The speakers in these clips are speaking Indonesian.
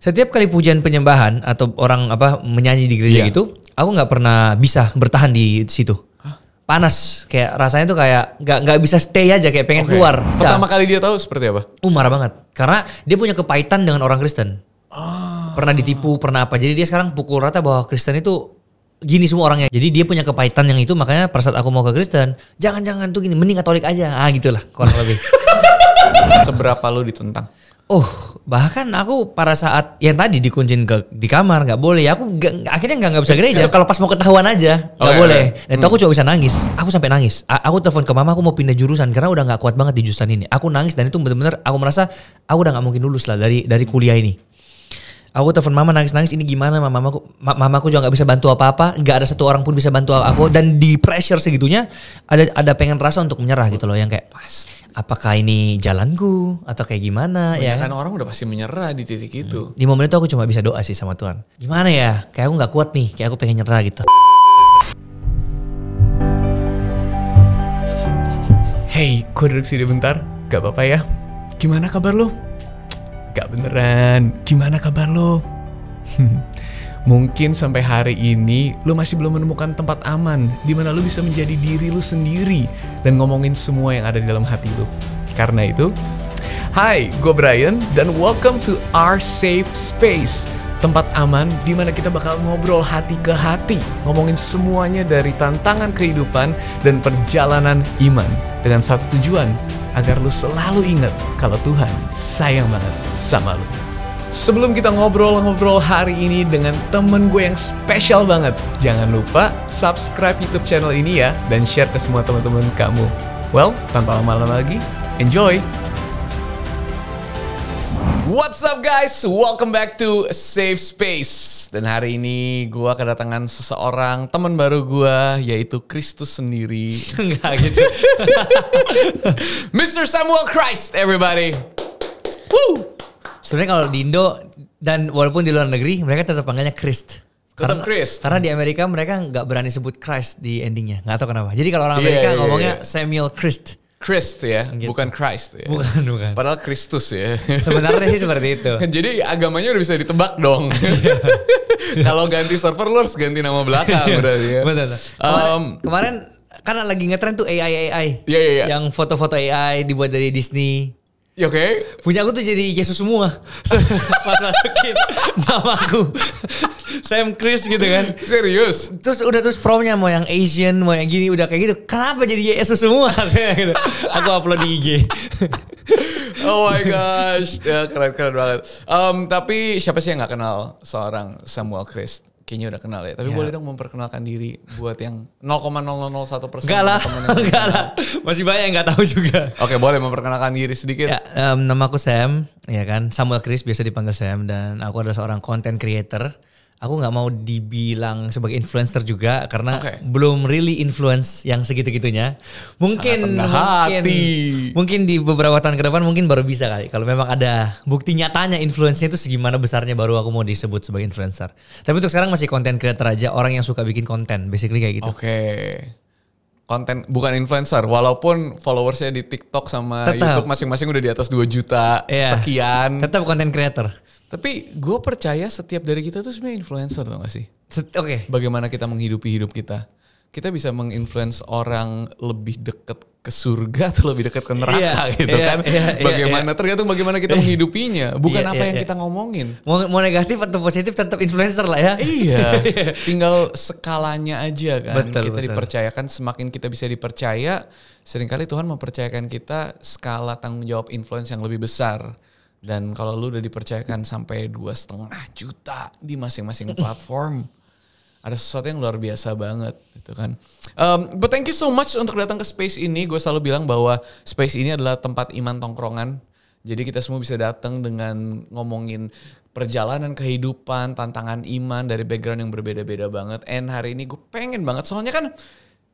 setiap kali pujian penyembahan atau orang apa menyanyi di gereja yeah. gitu, aku nggak pernah bisa bertahan di situ. Panas, kayak rasanya tuh kayak nggak nggak bisa stay aja, kayak pengen okay. keluar. Pertama kali dia tahu seperti apa? Uh, marah banget, karena dia punya kepahitan dengan orang Kristen. Oh. Pernah ditipu, pernah apa. Jadi dia sekarang pukul rata bahwa Kristen itu gini semua orangnya. Jadi dia punya kepahitan yang itu, makanya pada saat aku mau ke Kristen, jangan-jangan tuh gini, mending Katolik aja. Ah gitulah, kurang lebih. Seberapa lu ditentang? oh bahkan aku pada saat yang tadi dikuncin ke di kamar nggak boleh aku gak, akhirnya nggak nggak bisa ya, gereja kalau pas mau ketahuan aja nggak oh, boleh iya. dan itu aku hmm. cuma bisa nangis aku sampai nangis A aku telepon ke mama aku mau pindah jurusan karena udah nggak kuat banget di jurusan ini aku nangis dan itu benar-benar aku merasa aku udah nggak mungkin lulus lah dari dari kuliah ini aku telepon mama nangis-nangis ini gimana mama Mama aku juga nggak bisa bantu apa-apa nggak ada satu orang pun bisa bantu aku dan di pressure segitunya ada ada pengen rasa untuk menyerah gitu loh yang kayak pas apakah ini jalanku atau kayak gimana Banyakan ya kan orang udah pasti menyerah di titik hmm. itu di momen itu aku cuma bisa doa sih sama Tuhan gimana ya kayak aku nggak kuat nih kayak aku pengen nyerah gitu Hey, gue duduk sini bentar. Gak apa-apa ya? Gimana kabar lo? Gak beneran. Gimana kabar lo? Mungkin sampai hari ini lu masih belum menemukan tempat aman di mana lu bisa menjadi diri lu sendiri dan ngomongin semua yang ada di dalam hati lu. Karena itu, hai, gue Brian dan welcome to our safe space. Tempat aman di mana kita bakal ngobrol hati ke hati, ngomongin semuanya dari tantangan kehidupan dan perjalanan iman dengan satu tujuan agar lu selalu ingat kalau Tuhan sayang banget sama lu. Sebelum kita ngobrol-ngobrol hari ini dengan temen gue yang spesial banget, jangan lupa subscribe YouTube channel ini ya dan share ke semua teman-teman kamu. Well, tanpa lama-lama lagi, enjoy! What's up guys? Welcome back to Safe Space. Dan hari ini gue kedatangan seseorang teman baru gue yaitu Kristus sendiri. Enggak gitu. Mr. Samuel Christ, everybody. Woo! Sebenarnya kalau di Indo dan walaupun di luar negeri mereka tetap panggilnya Christ. Tetap karena, Christ. Karena di Amerika mereka nggak berani sebut Christ di endingnya, nggak tahu kenapa. Jadi kalau orang iya, Amerika yeah, yeah, ngomongnya iya. Samuel Christ. Christ ya, gitu. bukan Christ ya. Bukan, bukan. Padahal Kristus ya. Sebenarnya sih seperti itu. Jadi agamanya udah bisa ditebak dong. Iya. Kalau ganti server lu harus ganti nama belakang berarti ya. Betul. Kemarin, um, kemarin kan lagi ngetren tuh AI AI. Iya yeah, iya Yang foto-foto AI dibuat dari Disney. Ya oke. Okay. Punya aku tuh jadi Yesus semua. Pas masukin nama aku Sam Chris gitu kan. Serius? Terus udah terus promnya mau yang Asian, mau yang gini udah kayak gitu. Kenapa jadi Yesus semua? gitu. Aku upload di IG. oh my gosh. Ya keren-keren banget. Um, tapi siapa sih yang gak kenal seorang Samuel Chris? kayaknya udah kenal ya. Tapi ya. boleh dong memperkenalkan diri buat yang 0,001 persen. Gak lah, gak lah. Masih banyak yang nggak tahu juga. Oke, boleh memperkenalkan diri sedikit. Ya, um, nama aku Sam, ya kan. Samuel Chris biasa dipanggil Sam dan aku adalah seorang content creator aku nggak mau dibilang sebagai influencer juga karena okay. belum really influence yang segitu-gitunya. Mungkin mungkin mungkin di beberapa tahun ke depan mungkin baru bisa kali. Kalau memang ada bukti nyatanya influence-nya itu segimana besarnya baru aku mau disebut sebagai influencer. Tapi untuk sekarang masih content creator aja, orang yang suka bikin konten, basically kayak gitu. Oke. Okay konten bukan influencer walaupun followersnya di TikTok sama tetap. YouTube masing-masing udah di atas 2 juta yeah. sekian tetap konten creator tapi gue percaya setiap dari kita tuh sebenarnya influencer tau gak sih oke okay. bagaimana kita menghidupi hidup kita kita bisa menginfluence orang lebih deket ke surga atau lebih dekat ke neraka yeah, gitu yeah, kan. Yeah, iya, bagaimana yeah. tergantung bagaimana kita iya, menghidupinya, iya, bukan yeah, apa yeah, yang yeah. kita ngomongin. Mau, mau negatif atau positif tetap influencer lah ya. Iya. tinggal skalanya aja kan. Betul, kita betul. dipercayakan semakin kita bisa dipercaya, seringkali Tuhan mempercayakan kita skala tanggung jawab influence yang lebih besar. Dan kalau lu udah dipercayakan sampai dua setengah juta di masing-masing platform ada sesuatu yang luar biasa banget gitu kan. Um, but thank you so much untuk datang ke space ini. Gue selalu bilang bahwa space ini adalah tempat iman tongkrongan. Jadi kita semua bisa datang dengan ngomongin perjalanan kehidupan, tantangan iman dari background yang berbeda-beda banget. And hari ini gue pengen banget soalnya kan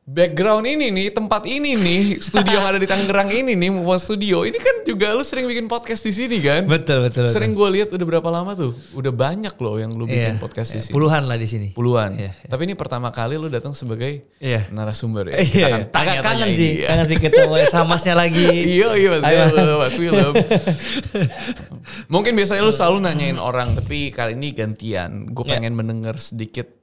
background ini nih, tempat ini nih, studio yang ada di Tangerang ini nih, Move Studio. Ini kan juga lu sering bikin podcast di sini kan? Betul, betul. Sering gua lihat udah berapa lama tuh? Udah banyak loh yang lu bikin yeah, podcast yeah, di sini. Puluhan lah di sini. Puluhan. Yeah, yeah. Tapi ini pertama kali lu datang sebagai yeah. narasumber ya. Iya. Yeah, Tanya, kangen sih, ya. kangen sih ketemu ya, sama masnya lagi. Iya, iya Mas mas. Mas Willem. Mungkin biasanya lu selalu nanyain orang, tapi kali ini gantian. Gue iya. pengen yeah. mendengar sedikit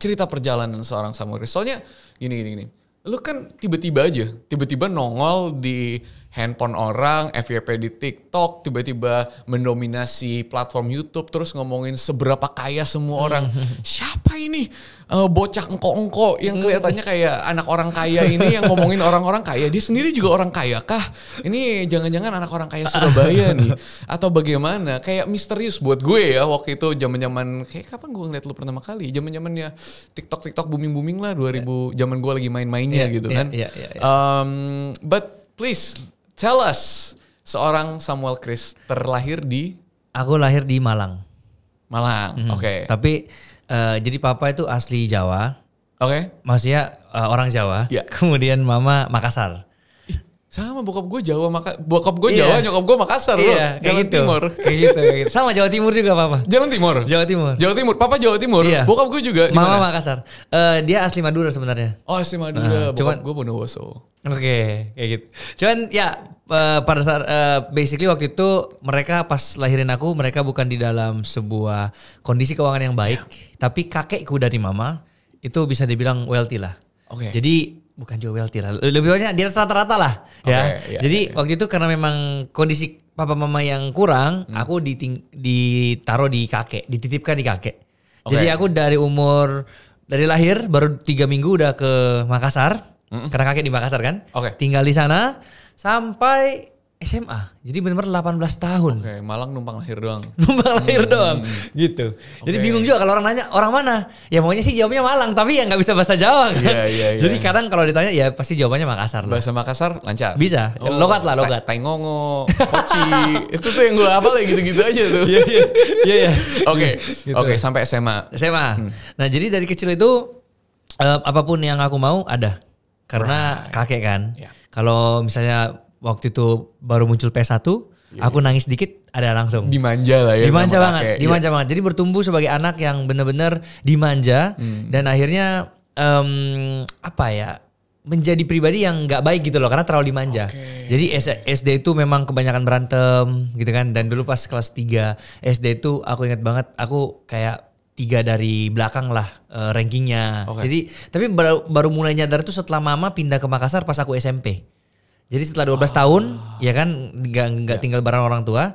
cerita perjalanan seorang samurai. Soalnya gini gini gini. Lu kan tiba-tiba aja, tiba-tiba nongol di handphone orang, FYP di TikTok, tiba-tiba mendominasi platform YouTube, terus ngomongin seberapa kaya semua hmm. orang. Siapa ini uh, bocah engko-engko yang hmm. kelihatannya kayak anak orang kaya ini yang ngomongin orang-orang kaya. Dia sendiri juga orang kaya kah? Ini jangan-jangan anak orang kaya Surabaya nih? Atau bagaimana? Kayak misterius buat gue ya waktu itu zaman jaman kayak kapan gue ngeliat lu pertama kali? Zaman-zamannya TikTok TikTok booming-booming lah 2000 iya. zaman gue lagi main-mainnya yeah, gitu yeah, kan. Yeah, yeah, yeah. Um, but please Tell us, seorang Samuel Chris terlahir di? Aku lahir di Malang. Malang, mm -hmm. oke. Okay. Tapi uh, jadi papa itu asli Jawa. Oke. Okay. Maksudnya uh, orang Jawa. Yeah. Kemudian mama Makassar. Sama bokap gue Jawa, maka bokap gue iya. Jawa, yeah. nyokap gue Makassar yeah, loh. Jalan kayak gitu. Timur. Kayak gitu, kayak gitu. Sama Jawa Timur juga papa. Jawa Timur. Jawa Timur. Jawa Timur. Papa Jawa Timur. Yeah. Bokap gue juga. Mama dimana? Makassar. Uh, dia asli Madura sebenarnya. Oh asli Madura. Uh, bokap cuman, gue Bondowoso. Oke, okay, kayak gitu. Cuman ya uh, pada saat uh, basically waktu itu mereka pas lahirin aku mereka bukan di dalam sebuah kondisi keuangan yang baik, yeah. tapi kakekku dari mama itu bisa dibilang wealthy lah. Okay. Jadi bukan Joe Welty lah lebih banyak dia rata-rata lah okay, ya iya, jadi iya, iya. waktu itu karena memang kondisi papa mama yang kurang hmm. aku diting ditaruh di kakek dititipkan di kakek okay. jadi aku dari umur dari lahir baru tiga minggu udah ke Makassar hmm. karena kakek di Makassar kan okay. tinggal di sana sampai SMA. Jadi benar-benar 18 tahun. Oke, okay, Malang numpang lahir doang. numpang lahir hmm. doang. Gitu. Okay. Jadi bingung juga kalau orang nanya orang mana. Ya maunya sih jawabnya Malang, tapi ya nggak bisa bahasa Jawa kan. Yeah, yeah, yeah. Jadi kadang kalau ditanya ya pasti jawabannya Makassar lah. Bahasa Makassar lancar. Bisa. Oh, logat lah, logat. ngongo, Koci. itu tuh yang gue apa lah gitu-gitu aja tuh. Iya, iya. Iya, iya. Oke. Gitu. Oke, sampai SMA. SMA. Hmm. Nah, jadi dari kecil itu uh, apapun yang aku mau ada. Karena right. kakek kan. Yeah. Kalau misalnya waktu itu baru muncul PS1, yeah. aku iya. nangis dikit ada langsung. Dimanja lah ya. Dimanja banget, kakek. dimanja yeah. banget. Jadi bertumbuh sebagai anak yang benar-benar dimanja hmm. dan akhirnya um, apa ya? menjadi pribadi yang nggak baik gitu loh karena terlalu dimanja. Okay. Jadi SD itu memang kebanyakan berantem gitu kan dan dulu pas kelas 3 SD itu aku ingat banget aku kayak tiga dari belakang lah uh, rankingnya. Okay. Jadi tapi baru, baru mulai nyadar tuh setelah mama pindah ke Makassar pas aku SMP. Jadi setelah 12 oh. tahun, ah. ya kan nggak nggak yeah. tinggal bareng orang tua.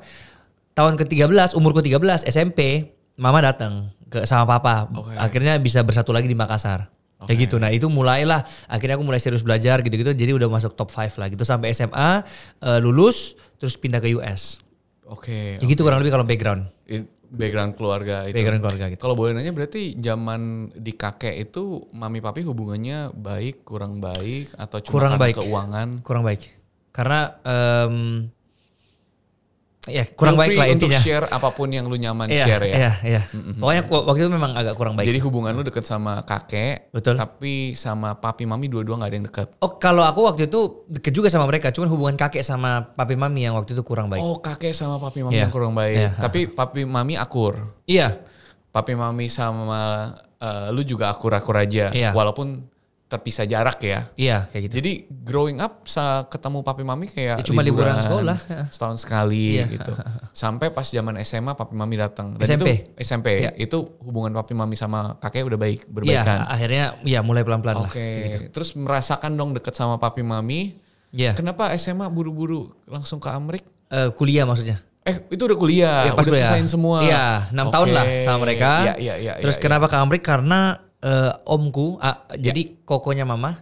Tahun ke-13, umurku 13 SMP, mama datang ke sama papa. Okay. Akhirnya bisa bersatu lagi di Makassar. Okay. Kayak gitu. Nah, itu mulailah akhirnya aku mulai serius belajar gitu-gitu. Jadi udah masuk top 5 lah gitu sampai SMA eh, lulus terus pindah ke US. Oke. Okay, Kayak okay. gitu kurang lebih kalau background. It, background keluarga itu. Background keluarga gitu. Kalau boleh nanya berarti zaman di kakek itu mami papi hubungannya baik, kurang baik atau cuma kurang baik. keuangan? Kurang baik. Karena um, ya kurang baik lah intinya. Untuk share apapun yang lu nyaman ya, share ya. Iya, iya. Mm-hmm. Pokoknya waktu itu memang agak kurang baik. Jadi hubungan lu deket sama kakek, betul. Tapi sama papi mami dua-dua nggak ada yang deket. Oh, kalau aku waktu itu deket juga sama mereka, cuman hubungan kakek sama papi mami yang waktu itu kurang baik. Oh, kakek sama papi mami yeah. yang kurang baik. Yeah. Tapi papi mami akur. Iya. Papi mami sama uh, lu juga akur-akur aja, yeah. walaupun terpisah jarak ya. Iya kayak gitu. Jadi growing up ketemu papi mami kayak ya, cuma liburan, liburan sekolah setahun sekali iya. gitu. Sampai pas zaman SMA papi mami datang. SMP itu, SMP ya. itu hubungan papi mami sama kakek udah baik iya, berbaikan. Iya akhirnya ya mulai pelan pelan okay. lah. Oke. Gitu. Terus merasakan dong deket sama papi mami. Iya. Kenapa SMA buru-buru langsung ke Amrik? Uh, kuliah maksudnya. Eh itu udah kuliah, ya, pas udah kuliah. selesain semua. Iya, enam okay. tahun lah sama mereka. Iya, iya, iya. Terus ya, kenapa ya. ke Amrik? Karena uh, omku, uh, yeah. jadi kokonya mama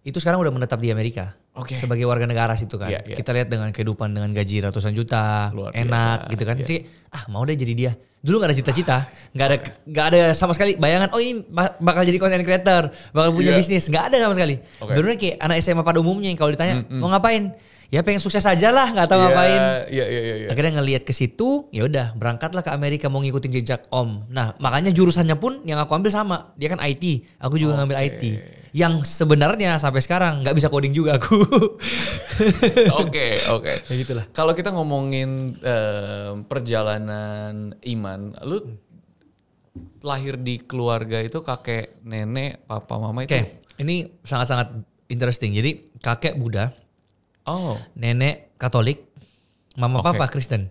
itu sekarang udah menetap di Amerika. Okay. Sebagai warga negara situ kan. Yeah, yeah. Kita lihat dengan kehidupan dengan gaji ratusan juta, Luar enak biasa. gitu kan. Yeah. Jadi ah mau deh jadi dia. Dulu gak ada cita-cita, gak ada gak ada sama sekali bayangan oh ini bakal jadi content creator, bakal punya yeah. bisnis, gak ada sama sekali. Okay. Benar kayak anak SMA pada umumnya yang kalau ditanya mm, -hmm. mau ngapain? ya pengen sukses aja lah nggak tahu yeah, ngapain yeah, yeah, yeah, yeah. akhirnya ngelihat ke situ ya udah berangkatlah ke Amerika mau ngikutin jejak Om nah makanya jurusannya pun yang aku ambil sama dia kan IT aku juga okay. ngambil IT yang sebenarnya sampai sekarang nggak bisa coding juga aku oke oke ya gitulah kalau kita ngomongin um, perjalanan iman lu hmm. lahir di keluarga itu kakek nenek papa mama itu okay. ini sangat sangat interesting jadi kakek Buddha Oh. Nenek Katolik, mama okay. papa Kristen.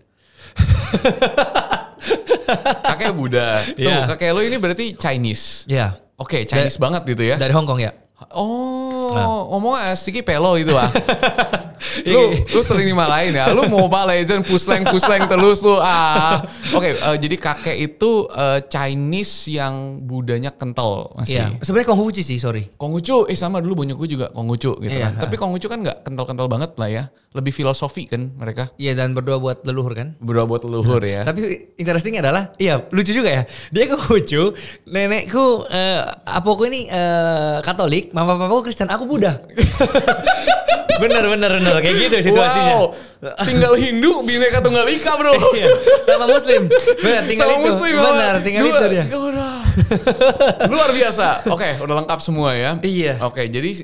kakek Buddha. Yeah. Tuh, iya. kakek lo ini berarti Chinese. Iya. Yeah. Oke, okay, Chinese dari, banget gitu ya. Dari Hong Kong ya. Oh, nah. omong sedikit pelo itu ah. lu iya, iya. lu sering dimarahin ya. Lu mau Mobile Legend pusleng pusleng terus lu ah. Oke, okay, uh, eh, jadi kakek itu uh, Chinese yang budanya kental masih. Iya. Sebenarnya Konghucu sih, sorry. Konghucu eh sama dulu bonyokku juga Konghucu gitu iya, kan. Ha. Tapi Konghucu kan nggak kental-kental banget lah ya. Lebih filosofi kan mereka. Iya, dan berdoa buat leluhur kan? Berdoa buat leluhur nah, ya. Tapi interesting adalah iya, lucu juga ya. Dia Konghucu, nenekku uh, apoku ini uh, Katolik, mama papa aku Kristen, aku Buddha. bener bener bener kayak gitu situasinya. Wow. Tinggal Hindu bineka tunggal ika bro. iya. Sama Muslim. Bener tinggal Sama itu. Muslim, bener tinggal Dua, itu dia. Ya Luar biasa. Oke okay, udah lengkap semua ya. Iya. Oke okay, jadi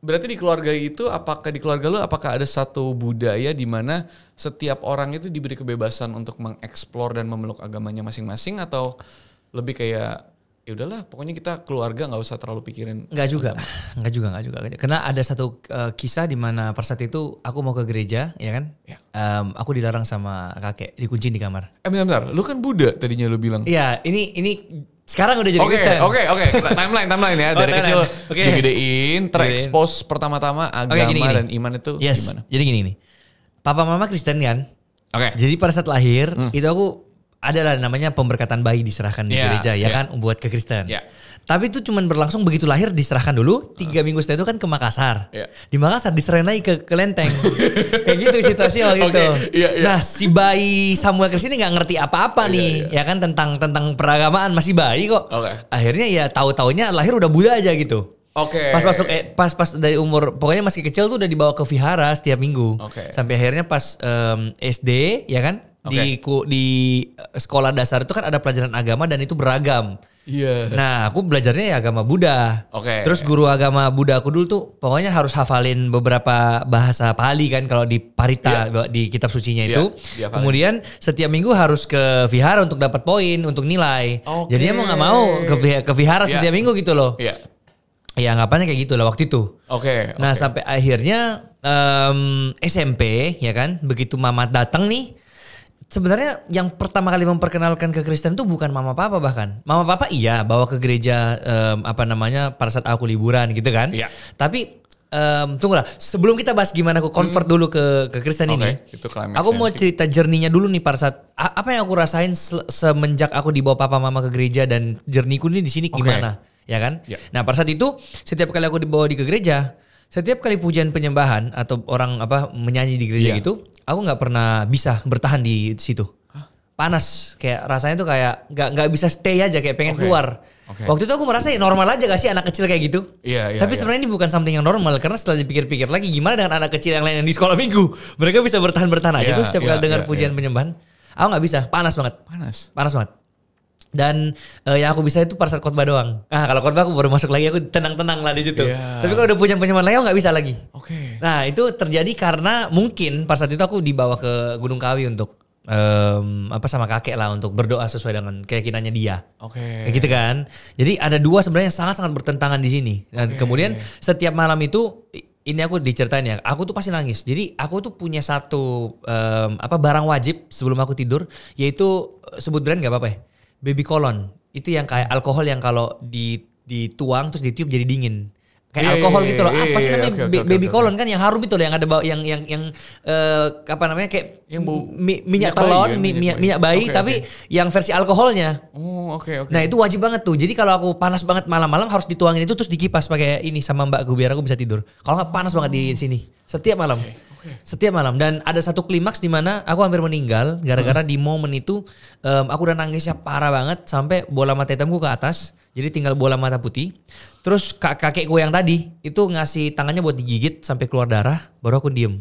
berarti di keluarga itu apakah di keluarga lu apakah ada satu budaya di mana setiap orang itu diberi kebebasan untuk mengeksplor dan memeluk agamanya masing-masing atau lebih kayak ya udahlah pokoknya kita keluarga nggak usah terlalu pikirin nggak juga nggak juga nggak juga karena ada satu uh, kisah di mana saat itu aku mau ke gereja ya kan ya. Um, aku dilarang sama kakek dikunci di kamar eh bentar, bentar lu kan Buddha tadinya lu bilang iya ini ini sekarang udah jadi okay, Oke, oke, oke. Nah, timeline, timeline ya. Oh, Dari oh, kecil okay. digedein, terekspos pertama-tama agama okay, gini, gini. dan iman itu yes. gimana? Jadi gini nih. Papa mama Kristen kan? Oke. Okay. Jadi pada saat lahir, hmm. itu aku adalah namanya pemberkatan bayi diserahkan di yeah, gereja ya yeah. kan buat ke Kristen. Yeah. Tapi itu cuman berlangsung begitu lahir diserahkan dulu tiga uh. minggu setelah itu kan ke Makassar. Yeah. Di Makassar diserahkan ke, kelenteng Kayak gitu situasi waktu okay. itu. Yeah, yeah. Nah si bayi Samuel Kristen ini nggak ngerti apa-apa yeah, nih yeah. ya kan tentang tentang peragamaan masih bayi kok. Okay. Akhirnya ya tahu taunya lahir udah Buddha aja gitu. Oke. Okay. Pas masuk eh, pas pas dari umur pokoknya masih kecil tuh udah dibawa ke vihara setiap minggu. Okay. Sampai akhirnya pas um, SD ya kan Okay. Di ku, di eh, sekolah dasar itu kan ada pelajaran agama dan itu beragam. Iya. Yeah. Nah, aku belajarnya ya agama Buddha. Oke. Okay. Terus guru agama Buddha aku dulu tuh pokoknya harus hafalin beberapa bahasa Pali kan kalau di Parita yeah. di kitab sucinya yeah. itu. Yeah, Kemudian setiap minggu harus ke vihara untuk dapat poin, untuk nilai. Okay. Jadi emang nggak mau ke ke vihara yeah. setiap minggu gitu loh. Iya. Yeah. Ya anggapannya kayak gitu lah waktu itu. Oke. Okay, nah sampai akhirnya um, SMP ya kan, begitu mamat datang nih, sebenarnya yang pertama kali memperkenalkan ke Kristen tuh bukan mama papa bahkan. Mama papa iya bawa ke gereja um, apa namanya pada saat aku liburan gitu kan. Iya. Tapi um, tunggulah sebelum kita bahas gimana aku convert hmm. dulu ke ke Kristen okay, ini. Itu aku mau cerita jerninya dulu nih pada saat apa yang aku rasain se semenjak aku dibawa papa mama ke gereja dan jerniku ini di sini gimana, ya kan? Ya. Nah, pada saat itu setiap kali aku dibawa di ke gereja setiap kali pujian penyembahan atau orang apa menyanyi di gereja yeah. gitu, aku nggak pernah bisa bertahan di situ. Panas, kayak rasanya tuh kayak nggak nggak bisa stay aja, kayak pengen okay. keluar. Okay. Waktu itu aku merasa ya normal aja gak sih anak kecil kayak gitu. yeah, yeah, Tapi yeah. sebenarnya ini bukan something yang normal karena setelah dipikir-pikir lagi gimana dengan anak kecil yang lain yang di sekolah minggu, mereka bisa bertahan bertahan aja yeah, tuh setiap yeah, kali iya, dengar yeah, pujian yeah. penyembahan. Aku nggak bisa, panas banget. Panas. Panas banget dan uh, yang aku bisa itu parsel khotbah doang. Nah, kalau khotbah aku baru masuk lagi aku tenang-tenang lah di situ. Yeah. Tapi kalau udah punya penyaman lain aku nggak bisa lagi. Oke. Okay. Nah, itu terjadi karena mungkin pada saat itu aku dibawa ke Gunung Kawi untuk um, apa sama kakek lah untuk berdoa sesuai dengan keyakinannya dia. Oke. Okay. Kayak gitu kan. Jadi ada dua sebenarnya yang sangat-sangat bertentangan di sini. Dan kemudian setiap malam itu ini aku diceritain ya, aku tuh pasti nangis. Jadi aku tuh punya satu um, apa barang wajib sebelum aku tidur yaitu eh, sebut brand gak apa-apa ya baby colon itu yang kayak alkohol yang kalau di dituang terus ditiup jadi dingin kayak yeah, alkohol iya, gitu loh. Yeah, apa sih iya, namanya okay, okay, baby okay, colon kan yang harum itu loh yang ada bau yang yang yang uh, apa namanya kayak yang bau, mi, minyak, minyak telon, kan? minyak, minyak, minyak bayi okay, tapi okay. yang versi alkoholnya. Oh, oke okay, oke. Okay. Nah, itu wajib banget tuh. Jadi kalau aku panas banget malam-malam harus dituangin itu terus dikipas pakai ini sama mbakku biar aku bisa tidur. Kalau nggak panas banget di sini setiap malam. Okay. Setiap malam dan ada satu klimaks di mana aku hampir meninggal gara-gara hmm. di momen itu um, aku udah nangisnya parah banget sampai bola mata hitamku ke atas. Jadi tinggal bola mata putih. Terus kak kakekku yang tadi itu ngasih tangannya buat digigit sampai keluar darah, baru aku diem.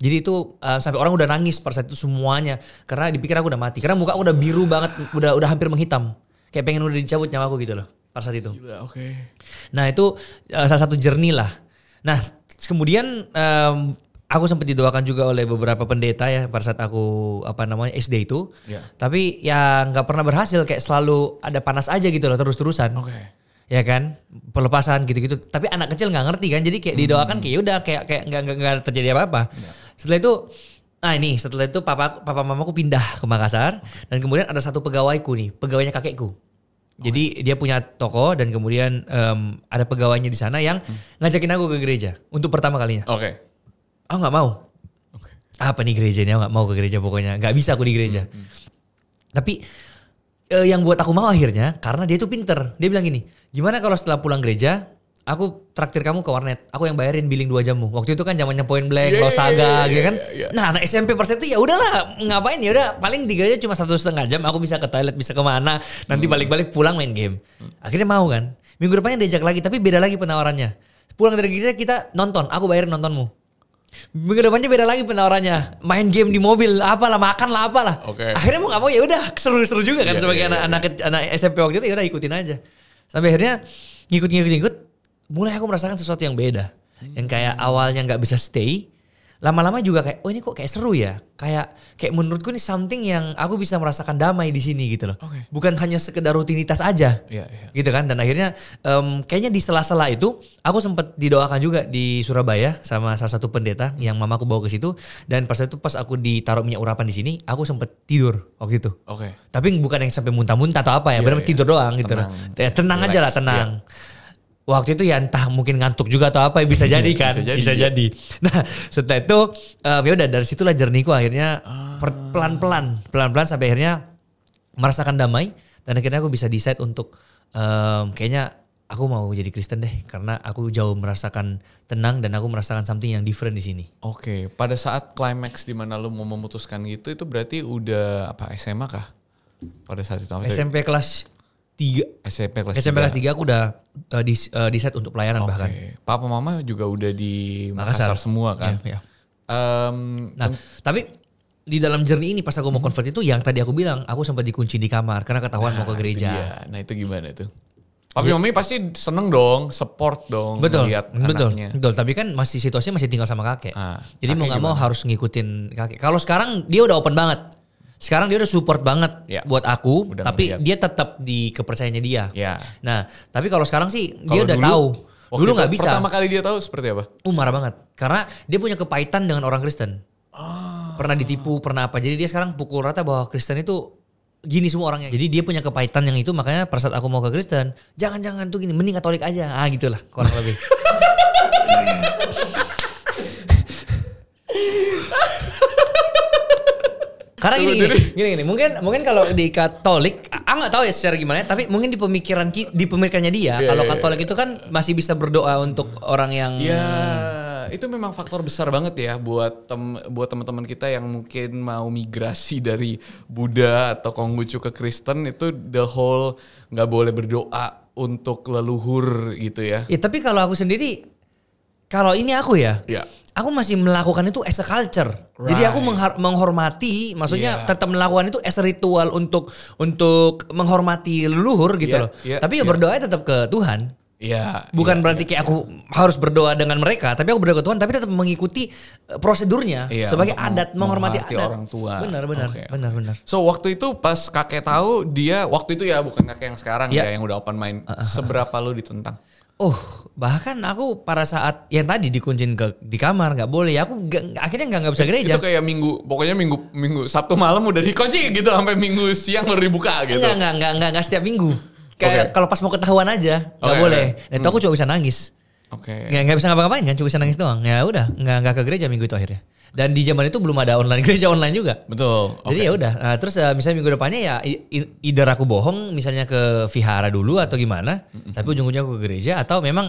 Jadi itu uh, sampai orang udah nangis pada saat itu semuanya karena dipikir aku udah mati. Karena muka aku udah biru banget, udah udah hampir menghitam. Kayak pengen udah dicabut nyawa aku gitu loh pada saat itu. Gila, okay. Nah itu uh, salah satu jernih lah. Nah kemudian um, aku sempat didoakan juga oleh beberapa pendeta ya pada saat aku apa namanya SD itu. Yeah. Tapi yang nggak pernah berhasil kayak selalu ada panas aja gitu loh terus-terusan. Okay. Ya kan, pelepasan gitu-gitu. Tapi anak kecil nggak ngerti kan, jadi kayak hmm. didoakan kayak udah kayak kayak nggak terjadi apa-apa. Yeah. Setelah itu, nah ini setelah itu papa papa mamaku pindah ke Makassar okay. dan kemudian ada satu pegawaiku nih, pegawainya kakekku. Okay. Jadi dia punya toko dan kemudian um, ada pegawainya di sana yang hmm. ngajakin aku ke gereja untuk pertama kalinya. Oke. Okay aku nggak mau okay. apa nih gereja ini aku nggak mau ke gereja pokoknya nggak bisa aku di gereja hmm. tapi eh, yang buat aku mau akhirnya karena dia itu pinter dia bilang gini gimana kalau setelah pulang gereja aku traktir kamu ke warnet aku yang bayarin billing dua jammu waktu itu kan zamannya point blank yeah, losaga iya, iya, yeah, yeah, yeah, gitu kan yeah, yeah. Iya. nah anak SMP persen itu ya udahlah ngapain ya udah paling di gereja cuma satu setengah jam aku bisa ke toilet bisa kemana nanti hmm. balik-balik pulang main game akhirnya mau kan minggu depannya diajak lagi tapi beda lagi penawarannya pulang dari gereja kita nonton aku bayarin nontonmu Minggu depannya beda lagi penawarannya. Main game di mobil, apalah makan lah apalah. Okay. Akhirnya mau nggak mau ya udah seru-seru juga kan yeah, sebagai anak-anak iya, yeah, anak iya, iya. SMP waktu itu ya udah ikutin aja. Sampai akhirnya ngikut-ngikut-ngikut mulai aku merasakan sesuatu yang beda. Hmm. Yang kayak awalnya nggak bisa stay, lama-lama juga kayak oh ini kok kayak seru ya kayak kayak menurutku ini something yang aku bisa merasakan damai di sini gitu loh okay. bukan hanya sekedar rutinitas aja yeah, yeah. gitu kan dan akhirnya um, kayaknya di sela-sela itu aku sempat didoakan juga di Surabaya sama salah satu pendeta yang mama aku bawa ke situ dan pas itu pas aku ditaruh minyak urapan di sini aku sempat tidur waktu itu okay. tapi bukan yang sampai muntah-muntah atau apa ya yeah, benar yeah. tidur doang tenang, gitu loh. tenang, ya, aja lah tenang yeah waktu itu ya entah mungkin ngantuk juga atau apa bisa iya, jadi kan bisa jadi, bisa ya. nah setelah itu um, ya udah dari situlah jerniku akhirnya ah. pelan pelan pelan pelan sampai akhirnya merasakan damai dan akhirnya aku bisa decide untuk um, kayaknya aku mau jadi Kristen deh karena aku jauh merasakan tenang dan aku merasakan something yang different di sini oke okay. pada saat climax di mana lu mau memutuskan gitu itu berarti udah apa SMA kah pada saat itu SMP kelas tiga SMP kelas SMP kelas tiga aku udah uh, eh, di uh, eh, di set untuk pelayanan okay. bahkan papa mama juga udah di Makassar, Makassar semua kan yeah, yeah. Um, nah tapi di dalam jernih ini pas aku mau hmm. convert itu yang tadi aku bilang aku sempat dikunci di kamar karena ketahuan nah, mau ke nah, gereja itu nah itu gimana tuh Tapi yeah. mami pasti seneng dong, support dong betul, melihat betul, anaknya. Betul, tapi kan masih situasinya masih tinggal sama kakek. Ah, Jadi kakek mau nggak mau harus ngikutin kakek. Kalau sekarang dia udah open banget. Sekarang dia udah support banget yeah. buat aku, udah tapi ngeliat. dia tetap di kepercayaannya dia. Yeah. Nah, tapi kalau sekarang sih kalo dia udah dulu, tahu. Dulu nggak bisa. Pertama kali dia tahu seperti apa? Uh, marah banget. Karena dia punya kepahitan dengan orang Kristen. Oh. Pernah ditipu, pernah apa. Jadi dia sekarang pukul rata bahwa Kristen itu gini semua orangnya. Jadi dia punya kepahitan yang itu makanya pada saat aku mau ke Kristen, jangan-jangan tuh gini, mending Katolik aja. Ah gitulah kurang lebih. Karena gini, gini, gini, mungkin mungkin kalau di Katolik, ah nggak tahu ya secara gimana, tapi mungkin di pemikiran di pemikirannya dia, yeah, kalau iya, iya. Katolik yeah. itu kan masih bisa berdoa untuk orang yang. Ya, yeah, itu memang faktor besar banget ya buat tem, buat teman-teman kita yang mungkin mau migrasi dari Buddha atau Konghucu ke Kristen itu the whole nggak boleh berdoa untuk leluhur gitu ya. yeah, tapi kalau aku sendiri, kalau ini aku ya. Yeah aku masih melakukan itu as a culture. Right. Jadi aku menghormati, maksudnya yeah. tetap melakukan itu as a ritual untuk untuk menghormati leluhur gitu yeah, loh. Yeah, tapi ya yeah. berdoa tetap ke Tuhan. Iya. Bukan yeah. berarti yeah. kayak aku harus berdoa dengan mereka, tapi aku berdoa ke Tuhan, tapi tetap mengikuti eh, prosedurnya yeah. sebagai adat menghormati adat orang tua. Benar, benar, okay. benar, benar. So waktu itu pas kakek tahu dia waktu itu ya bukan kakek yang sekarang ya, ya yang udah open mind. Uh, huh Seberapa lu ditentang? oh bahkan aku pada saat yang tadi dikuncin ke di kamar nggak boleh aku gak, akhirnya nggak nggak bisa gereja itu kayak minggu pokoknya minggu minggu sabtu malam udah dikunci gitu sampai minggu siang baru dibuka gitu nggak nggak nggak nggak setiap minggu kayak okay. kalau pas mau ketahuan aja nggak okay. boleh dan nah, itu hmm. aku cuma bisa nangis Oke. Okay. Nggak, nggak bisa ngapa-ngapain kan, cuma bisa nangis doang. Ya udah, nggak nggak ke gereja minggu itu akhirnya. Dan di zaman itu belum ada online gereja online juga. Betul. Okay. Jadi ya udah. Nah, terus uh, misalnya minggu depannya ya either aku bohong misalnya ke vihara dulu atau gimana, mm -hmm. tapi ujung-ujungnya aku ke gereja atau memang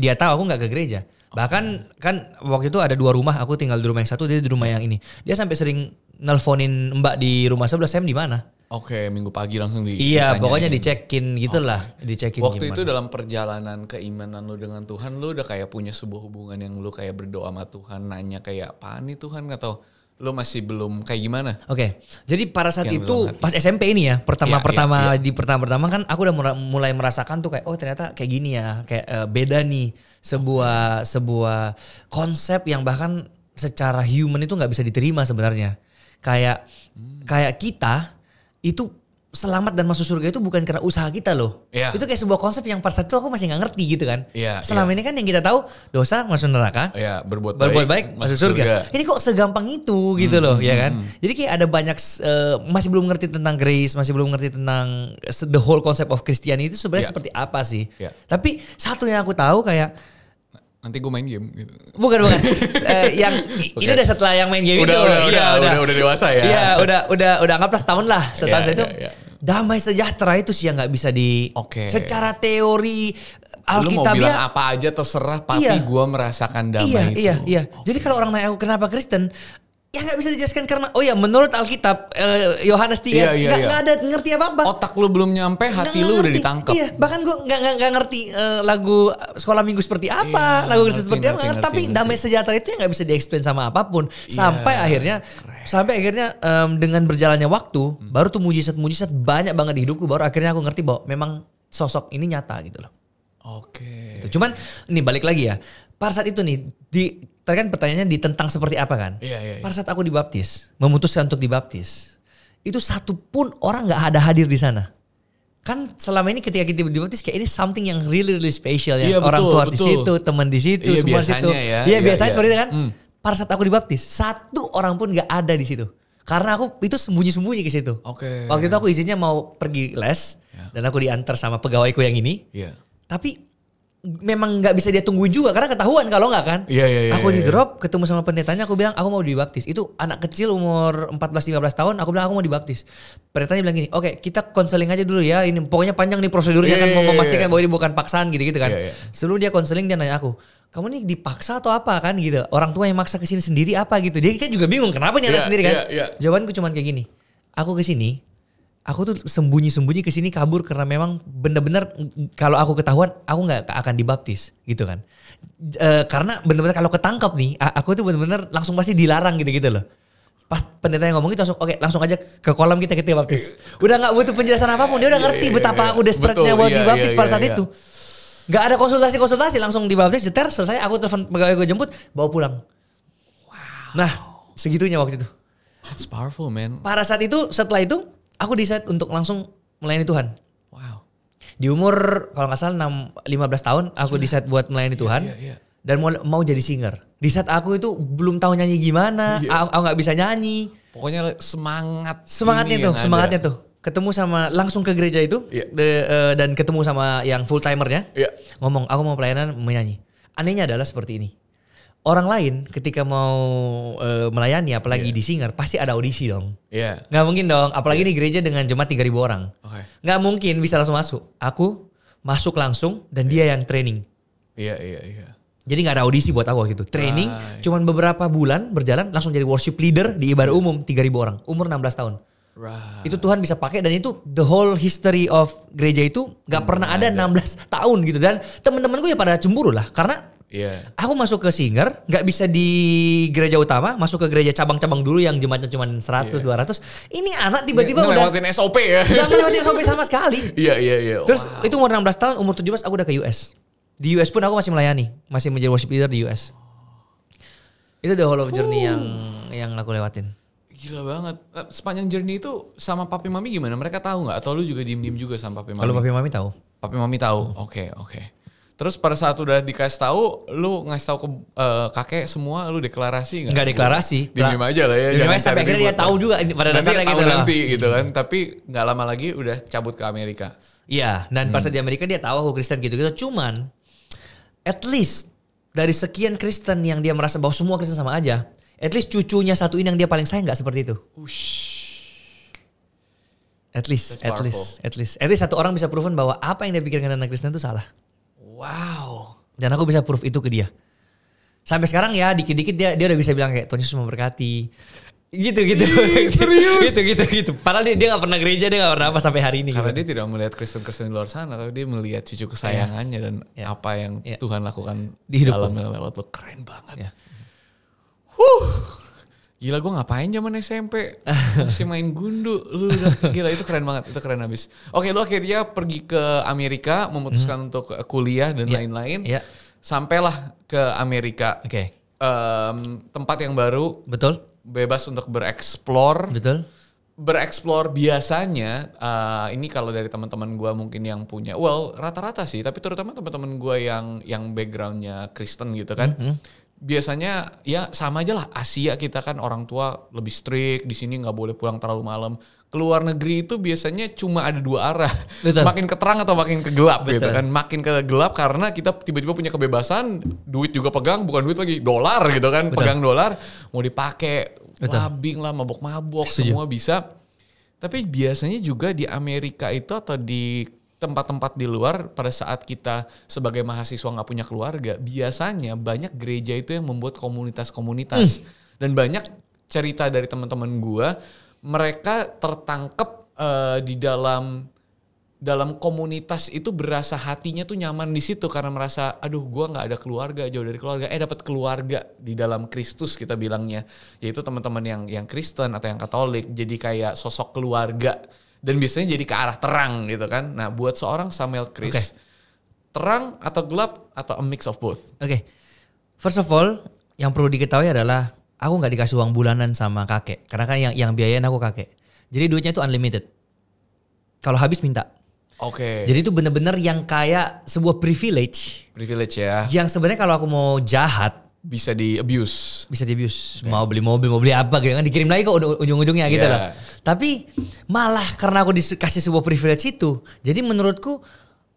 dia tahu aku nggak ke gereja. Okay. Bahkan kan waktu itu ada dua rumah, aku tinggal di rumah yang satu, dia di rumah yang ini. Dia sampai sering nelfonin Mbak di rumah sebelah, Sam di mana? Oke, okay, minggu pagi langsung di Iya, pokoknya dicekin gitulah, oh. dicekin Waktu gimana. itu dalam perjalanan keimanan lu dengan Tuhan, lu udah kayak punya sebuah hubungan yang lu kayak berdoa sama Tuhan, nanya kayak apa nih Tuhan atau lu masih belum kayak gimana? Oke. Okay. Jadi pada saat yang itu pas SMP ini ya, pertama-pertama ya, ya. Iya. di pertama-pertama kan aku udah mulai merasakan tuh kayak oh ternyata kayak gini ya, kayak uh, beda nih sebuah sebuah konsep yang bahkan secara human itu nggak bisa diterima sebenarnya. Kayak hmm. kayak kita itu selamat dan masuk surga itu bukan karena usaha kita loh. Yeah. Itu kayak sebuah konsep yang persatu aku masih nggak ngerti gitu kan. Yeah, Selama yeah. ini kan yang kita tahu dosa masuk neraka, yeah, berbuat, berbuat baik, baik masuk surga. surga. Ini kok segampang itu gitu hmm, loh, hmm, ya kan? Hmm. Jadi kayak ada banyak uh, masih belum ngerti tentang grace, masih belum ngerti tentang the whole concept of Christianity itu sebenarnya yeah. seperti apa sih. Yeah. Tapi satu yang aku tahu kayak nanti gue main game gitu. Bukan bukan. uh, yang okay. ini udah setelah yang main game udah, itu. Udah, ya, udah, udah, udah, dewasa ya. Iya, udah udah udah plus tahun lah setelah yeah, itu. Yeah, yeah. Damai sejahtera itu sih yang nggak bisa di Oke. Okay. Secara teori Alkitabnya Lu ya- apa aja terserah, tapi iya, gue merasakan damai iya, iya itu. Iya, iya. Okay. Jadi kalau orang nanya aku kenapa Kristen, ya nggak bisa dijelaskan karena oh ya menurut Alkitab eh, Yohanes eh, 3 iya, iya, iya. ada ngerti apa-apa. Otak lu belum nyampe, hati lu udah ditangkap. Iya, bahkan gua nggak nggak ngerti uh, lagu sekolah minggu seperti apa, iya, lagu Kristen seperti ngerti, apa, ngerti, tapi ngerti. damai sejahtera itu ya nggak bisa diexplain sama apapun iya, sampai akhirnya keren. sampai akhirnya um, dengan berjalannya waktu hmm. baru tuh mujizat-mujizat banyak banget di hidupku baru akhirnya aku ngerti bahwa memang sosok ini nyata gitu loh. Oke. Okay. Gitu. Cuman nih balik lagi ya. Pada saat itu nih di Tadi kan pertanyaannya ditentang seperti apa kan? Iya, iya, iya. Pada saat aku dibaptis, memutuskan untuk dibaptis, itu satu pun orang nggak ada hadir di sana. Kan selama ini ketika kita dibaptis kayak ini something yang really really special ya iya, orang betul, tua betul. di situ, teman di situ, iya, semua situ. Ya, iya, iya, biasanya iya. seperti itu kan. Hmm. Pada saat aku dibaptis, satu orang pun nggak ada di situ. Karena aku itu sembunyi-sembunyi ke situ. Oke. Okay. Waktu itu aku izinnya mau pergi les yeah. dan aku diantar sama pegawaiku yang ini. Iya. Yeah. Tapi memang nggak bisa dia tungguin juga karena ketahuan kalau nggak kan. Iya yeah, iya yeah, Yeah, aku iya, iya. di drop ketemu sama pendetanya aku bilang aku mau dibaptis. Itu anak kecil umur 14 15 tahun aku bilang aku mau dibaptis. Pendetanya bilang gini, "Oke, okay, kita konseling aja dulu ya. Ini pokoknya panjang nih prosedurnya iya, kan mau memastikan bahwa ini bukan paksaan gitu-gitu kan." Sebelum dia konseling dia nanya aku, "Kamu ini dipaksa atau apa kan gitu? Orang tua yang maksa kesini sendiri apa gitu?" Dia kan juga bingung, "Kenapa nih anak sendiri kan?" Jawabanku cuma kayak gini. Aku kesini aku tuh sembunyi-sembunyi ke sini kabur karena memang bener-bener kalau aku ketahuan aku nggak akan dibaptis gitu kan e, karena bener-bener kalau ketangkap nih aku tuh bener-bener langsung pasti dilarang gitu-gitu loh pas pendeta yang ngomong itu langsung oke okay, langsung aja ke kolam kita kita baptis udah nggak butuh penjelasan apapun dia udah iya, ngerti iya, betapa iya, aku desperate-nya buat dibaptis pada saat itu nggak ada konsultasi konsultasi langsung dibaptis jeter selesai aku telepon pegawai gue jemput bawa pulang wow. nah segitunya waktu itu That's powerful man. Pada saat itu setelah itu aku decide untuk langsung melayani Tuhan. Wow. Di umur kalau nggak salah 6, 15 tahun aku Sudah. decide buat melayani yeah, Tuhan. Yeah, yeah. Dan mau, mau jadi singer. Di saat aku itu belum tahu nyanyi gimana, yeah. aku nggak bisa nyanyi. Pokoknya semangat. Semangatnya tuh, semangatnya ada. tuh. Ketemu sama langsung ke gereja itu yeah. de, uh, dan ketemu sama yang full timernya. Yeah. Ngomong, aku mau pelayanan menyanyi. Anehnya adalah seperti ini orang lain ketika mau uh, melayani apalagi yeah. di singer pasti ada audisi dong. Iya. Yeah. Nggak mungkin dong, apalagi yeah. ini gereja dengan jemaat 3000 orang. Okay. Nggak mungkin bisa langsung masuk. Aku masuk langsung dan yeah. dia yang training. Iya, iya, iya. Jadi nggak ada audisi buat aku waktu itu. Training right. Ah, iya. cuman beberapa bulan berjalan langsung jadi worship leader di ibadah umum 3000 orang, umur 16 tahun. Right. Itu Tuhan bisa pakai dan itu the whole history of gereja itu nggak hmm, pernah ada 16 tahun gitu dan teman-teman gue ya pada cemburu lah karena Yeah. Aku masuk ke Singer, nggak bisa di gereja utama, masuk ke gereja cabang-cabang dulu yang jemaatnya cuma 100 yeah. ratus. Ini anak tiba-tiba nggak, udah ngelewatin SOP ya. Gak ngelewatin SOP sama sekali. Iya, iya, iya. Terus wow. itu umur 16 tahun, umur 17 aku udah ke US. Di US pun aku masih melayani, masih menjadi worship leader di US. Itu the whole of journey yang yang aku lewatin. Gila banget. Eh, sepanjang journey itu sama papi mami gimana? Mereka tahu nggak? Atau lu juga diem-diem juga sama papi mami? Kalau papi mami tahu. Papi mami tahu. Oke, hmm. oke. Okay, okay. Terus pada saat udah dikasih tahu, lu ngasih tahu ke uh, kakek semua, lu deklarasi nggak? Nggak deklarasi. Diem aja lah ya. Diem aja sampai akhirnya dia tahu juga pada dasarnya gitu lah. Nanti gitu kan, tapi nggak lama lagi udah cabut ke Amerika. Iya, dan hmm. pas di Amerika dia tahu aku Kristen gitu-gitu. Cuman, at least dari sekian Kristen yang dia merasa bahwa semua Kristen sama aja, at least cucunya satu ini yang dia paling sayang nggak seperti itu. Ush. At least, at least, at least, at least satu orang bisa proven bahwa apa yang dia pikirkan tentang Kristen itu salah. Wow. Dan aku bisa proof itu ke dia. Sampai sekarang ya dikit-dikit dia dia udah bisa bilang kayak Tuhan Yesus memberkati. Gitu gitu. Ih, serius. gitu gitu gitu. Padahal dia, dia gak pernah gereja, dia gak pernah apa sampai hari ini. Karena gitu. dia tidak melihat Kristen-Kristen di luar sana, tapi dia melihat cucu kesayangannya yeah. dan yeah. Ya. apa yang yeah. Tuhan lakukan di dalam lewat lo. Keren banget. Yeah. Huh gila gue ngapain zaman SMP masih main gundu lu gila itu keren banget itu keren abis. oke lu akhirnya pergi ke Amerika memutuskan -hmm. untuk kuliah dan iya, lain-lain yeah. yeah. sampailah ke Amerika oke okay. um, tempat yang baru betul bebas untuk bereksplor betul bereksplor biasanya uh, ini kalau dari teman-teman gue mungkin yang punya well rata-rata sih tapi terutama teman-teman gue yang yang backgroundnya Kristen gitu kan -hmm, hmm biasanya ya sama aja lah Asia kita kan orang tua lebih strict di sini nggak boleh pulang terlalu malam keluar negeri itu biasanya cuma ada dua arah Betul. makin ke terang atau makin kegelap gitu Betul. gitu kan makin kegelap karena kita tiba-tiba punya kebebasan duit juga pegang bukan duit lagi dolar gitu kan Betul. pegang dolar mau dipakai labing lah mabok-mabok semua bisa tapi biasanya juga di Amerika itu atau di tempat-tempat di luar pada saat kita sebagai mahasiswa nggak punya keluarga biasanya banyak gereja itu yang membuat komunitas-komunitas hmm. dan banyak cerita dari teman-teman gue mereka tertangkap uh, eh, di dalam dalam komunitas itu berasa hatinya tuh nyaman di situ karena merasa aduh gua nggak ada keluarga jauh dari keluarga eh dapat keluarga di dalam Kristus kita bilangnya yaitu teman-teman yang yang Kristen atau yang Katolik jadi kayak sosok keluarga dan biasanya jadi ke arah terang gitu kan. Nah, buat seorang Samuel Chris, okay. terang atau gelap atau a mix of both. Oke. Okay. First of all, yang perlu diketahui adalah aku nggak dikasih uang bulanan sama kakek. Karena kan yang yang biayain aku kakek. Jadi duitnya itu unlimited. Kalau habis minta. Oke. Okay. Jadi itu bener-bener yang kayak sebuah privilege. Privilege ya. Yang sebenarnya kalau aku mau jahat, bisa di abuse. Bisa di abuse. Okay. Mau beli mobil, mau beli apa gitu kan dikirim lagi kok ujung-ujungnya yeah. gitu iya. loh. Tapi malah karena aku dikasih sebuah privilege itu, jadi menurutku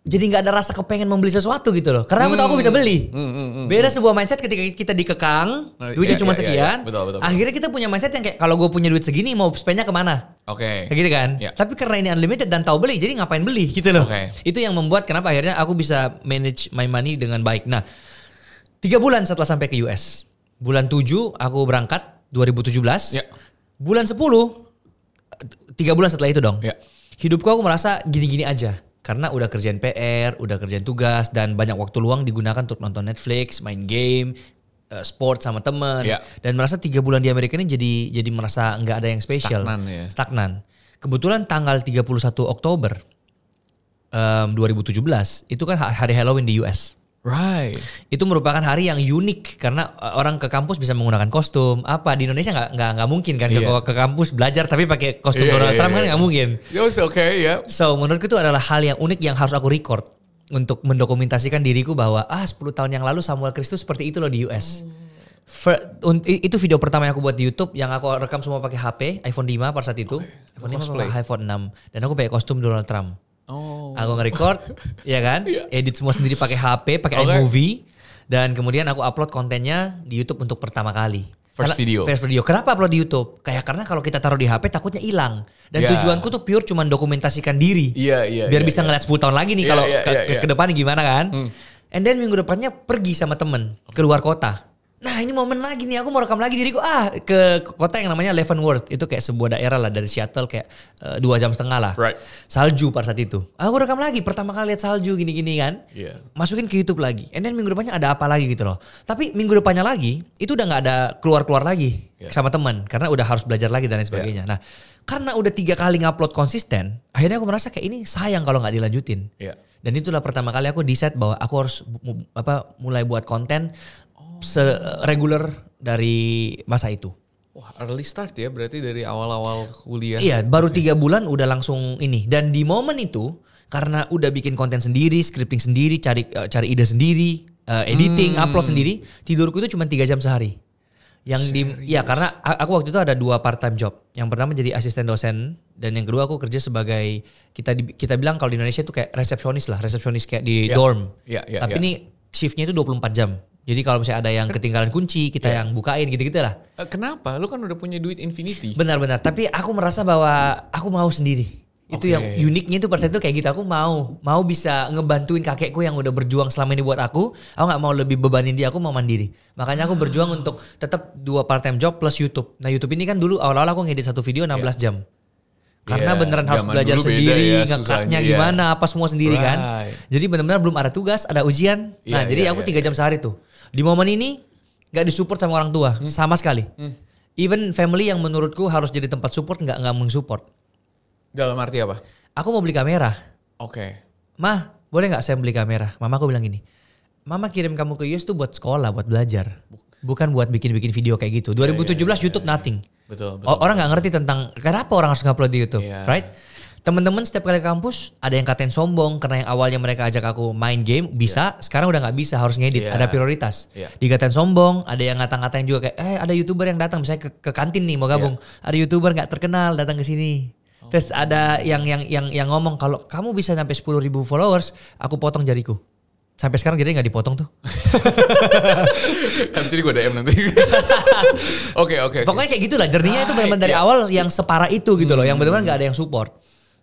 jadi nggak ada rasa kepengen membeli sesuatu gitu loh. Karena aku hmm. tahu aku hmm. bisa beli. Hmm, hmm, hmm, Beda hmm. sebuah mindset ketika kita dikekang, nah, duitnya yeah, cuma iya, iya, sekian. Yeah, yeah. Betul, betul, betul. Akhirnya kita punya mindset yang kayak kalau gue punya duit segini mau spendnya kemana? Oke. Okay. gitu kan. Yeah. Tapi karena ini unlimited dan tahu beli, jadi ngapain beli gitu loh. Okay. Itu yang membuat kenapa akhirnya aku bisa manage my money dengan baik. Nah, Tiga bulan setelah sampai ke US. Bulan tujuh aku berangkat 2017. Ya. Bulan sepuluh, tiga bulan setelah itu dong. Ya. Hidupku aku merasa gini-gini aja karena udah kerjaan PR, udah kerjaan tugas dan banyak waktu luang digunakan untuk nonton Netflix, main game, eh, sport sama temen ya. dan merasa tiga bulan di Amerika ini jadi jadi merasa nggak ada yang spesial stagnan, ya. stagnan. kebetulan tanggal 31 Oktober um, 2017 itu kan hari Halloween di US Right. Itu merupakan hari yang unik karena eh, orang ke kampus bisa menggunakan kostum. Apa di Indonesia nggak nggak nggak mungkin kan yeah. ke, iya. ke kampus belajar tapi pakai kostum yeah, Donald yeah, Trump yeah. kan iya, nggak iya. mungkin. It okay, yeah. So menurutku itu adalah hal yang unik yang harus aku record untuk mendokumentasikan diriku bahwa ah 10 tahun yang lalu Samuel Kristus seperti itu loh di US. For, un, itu video pertama yang aku buat di YouTube yang aku rekam semua pakai HP iPhone 5 pada saat itu, okay. iPhone 5 iPhone 6 dan aku pakai kostum Donald Trump. Oh. Aku nge-record, ya kan? Yeah. Edit semua sendiri pakai HP, pakai okay. iMovie dan kemudian aku upload kontennya di YouTube untuk pertama kali. First karena, video. First video. Kenapa upload di YouTube? Kayak karena kalau kita taruh di HP takutnya hilang. Dan yeah. tujuanku tuh pure cuman dokumentasikan diri. Iya, yeah, iya. Yeah, biar yeah, bisa yeah. ngeliat 10 tahun lagi nih yeah, kalau yeah, yeah, ke, yeah. ke iya. depan gimana kan. Hmm. And then minggu depannya pergi sama temen keluar kota. Nah ini momen lagi nih aku mau rekam lagi diriku ah ke kota yang namanya Leavenworth itu kayak sebuah daerah lah dari Seattle kayak eh, dua uh, jam setengah lah right. salju pada saat itu aku rekam lagi pertama kali lihat salju gini-gini kan yeah. masukin ke YouTube lagi and then minggu depannya ada apa lagi gitu loh tapi minggu depannya lagi itu udah nggak ada keluar-keluar lagi yeah. sama teman karena udah harus belajar lagi dan lain sebagainya yeah. nah karena udah tiga kali ngupload konsisten akhirnya aku merasa kayak ini sayang kalau nggak dilanjutin yeah dan itulah pertama kali aku decide bahwa aku harus apa mulai buat konten reguler dari masa itu. Wah early start ya berarti dari awal-awal kuliah. Iya baru tiga bulan udah langsung ini dan di momen itu karena udah bikin konten sendiri, scripting sendiri, cari eh, cari ide sendiri, eh, editing, hmm. upload sendiri, tidurku itu cuma tiga jam sehari. Yang Serius? di ya karena aku waktu itu ada dua part time job. Yang pertama jadi asisten dosen dan yang kedua aku kerja sebagai kita di, kita bilang kalau di Indonesia itu kayak resepsionis lah, resepsionis kayak di yeah. dorm. Yeah, yeah, Tapi yeah. ini shiftnya itu 24 jam. Jadi kalau misalnya ada yang ketinggalan kunci, kita yeah. yang bukain gitu-gitu lah. Eh, kenapa? Lu kan udah punya duit infinity. Benar-benar. Tapi aku merasa bahwa aku mau sendiri. Itu yang uniknya itu persen itu kayak gitu. Aku mau, mau bisa ngebantuin kakekku yang udah berjuang selama ini buat aku. Aku nggak mau lebih bebanin dia. Aku mau mandiri. Makanya aku berjuang untuk tetap dua part time job plus YouTube. Nah YouTube ini kan dulu awal-awal aku ngedit satu video 16 yeah. jam. Karena yeah, beneran harus belajar sendiri, ya, ngekatnya yeah. Iya. gimana, apa semua sendiri kan. right. kan. Jadi bener-bener belum ada tugas, ada ujian. Iya, nah, yeah, jadi iya, aku tiga yeah, jam yeah. sehari tuh. Di momen ini gak disupport sama orang tua hmm. sama sekali. Hmm. Even family yang menurutku harus jadi tempat support nggak nggak mengsupport Dalam arti apa? Aku mau beli kamera. Oke. Okay. Mah, boleh nggak saya beli kamera? mama aku bilang gini. Mama kirim kamu ke US tuh buat sekolah, buat belajar bukan buat bikin-bikin video kayak gitu. 2017 yeah, yeah, YouTube iya. nothing. Betul, betul. Orang nggak ngerti tentang kenapa orang harus ngupload di YouTube, iya. right? Teman-teman setiap kali kampus ada yang katain sombong karena yang awalnya mereka ajak aku main game iya. bisa, yeah. sekarang udah nggak bisa harus ngedit, yeah. ada prioritas. Yeah. Dikatain sombong, ada yang ngata-ngatain juga kayak eh ada YouTuber yang datang misalnya ke, ke kantin nih mau gabung. Yeah. Ada YouTuber nggak terkenal datang ke sini. Oh. Terus ada yang yang yang yang ngomong kalau kamu bisa sampai sepuluh ribu followers, aku potong jariku. Sampai sekarang jadi nggak dipotong tuh. Habis ini gue DM nanti. Oke oke. Okay, okay, Pokoknya kayak gitulah jerninya itu ah, benar-benar dari iya. awal yang separah itu gitu loh, yang hmm. benar-benar nggak ada yang support.